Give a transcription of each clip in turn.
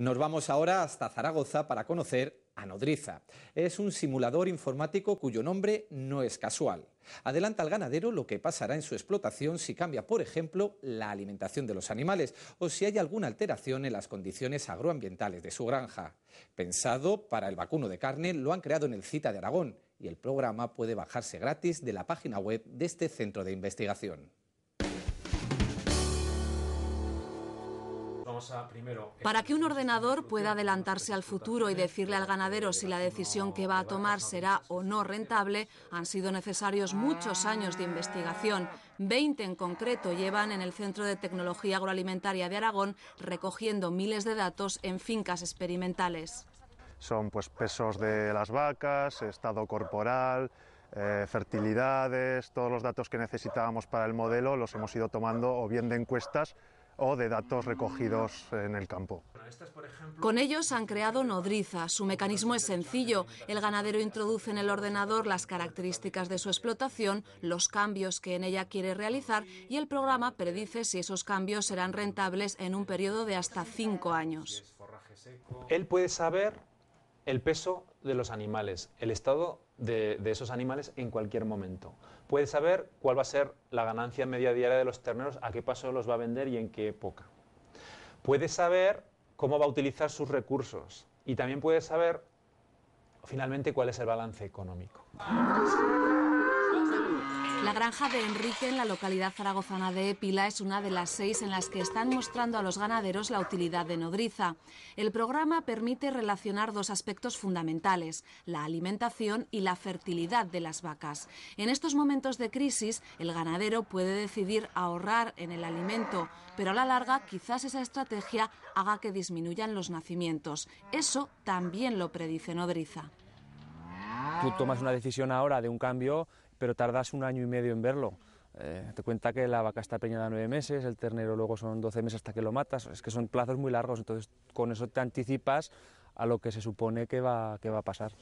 Nos vamos ahora hasta Zaragoza para conocer a Nodriza. Es un simulador informático cuyo nombre no es casual. Adelanta al ganadero lo que pasará en su explotación si cambia, por ejemplo, la alimentación de los animales o si hay alguna alteración en las condiciones agroambientales de su granja. Pensado para el vacuno de carne, lo han creado en el Cita de Aragón y el programa puede bajarse gratis de la página web de este centro de investigación. Para que un ordenador pueda adelantarse al futuro y decirle al ganadero si la decisión que va a tomar será o no rentable, han sido necesarios muchos años de investigación. Veinte en concreto llevan en el Centro de Tecnología Agroalimentaria de Aragón recogiendo miles de datos en fincas experimentales. Son pues pesos de las vacas, estado corporal, eh, fertilidades, todos los datos que necesitábamos para el modelo los hemos ido tomando o bien de encuestas o de datos recogidos en el campo. Con ellos han creado Nodriza. Su mecanismo es sencillo. El ganadero introduce en el ordenador las características de su explotación, los cambios que en ella quiere realizar y el programa predice si esos cambios serán rentables en un periodo de hasta cinco años. Él puede saber el peso de los animales, el estado de, esos animales en cualquier momento. Puede saber cuál va a ser la ganancia media diaria de los terneros, a qué paso los va a vender y en qué época. Puede saber cómo va a utilizar sus recursos y también puede saber finalmente cuál es el balance económico. La granja de Enrique en la localidad zaragozana de Epila... es una de las seis en las que están mostrando a los ganaderos la utilidad de nodriza. El programa permite relacionar dos aspectos fundamentales, la alimentación y la fertilidad de las vacas. En estos momentos de crisis, el ganadero puede decidir ahorrar en el alimento, pero a la larga quizás esa estrategia haga que disminuyan los nacimientos. Eso también lo predice Nodriza. Tú tomas una decisión ahora de un cambio pero tardas un año y medio en verlo. Eh, te cuenta que la vaca está peñada nueve meses, el ternero luego son doce meses hasta que lo matas, es que son plazos muy largos, entonces con eso te anticipas a lo que se supone que va, que va a pasar.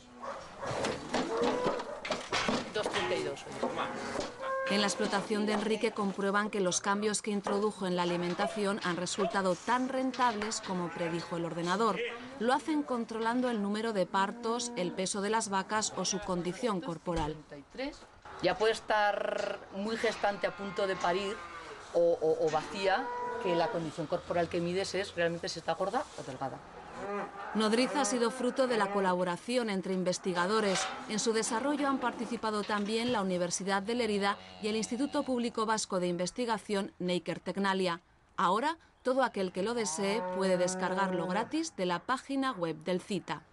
En la explotación de Enrique comprueban que los cambios que introdujo en la alimentación han resultado tan rentables como predijo el ordenador. Lo hacen controlando el número de partos, el peso de las vacas o su condición corporal. Ya puede estar muy gestante a punto de parir o, vacía, que la condición corporal que mides es realmente si está gorda o delgada. Nodriza ha sido fruto de la colaboración entre investigadores. En su desarrollo han participado también la Universidad de Lerida y el Instituto Público Vasco de Investigación Naker Tecnalia. Ahora, todo aquel que lo desee puede descargarlo gratis de la página web del CITA.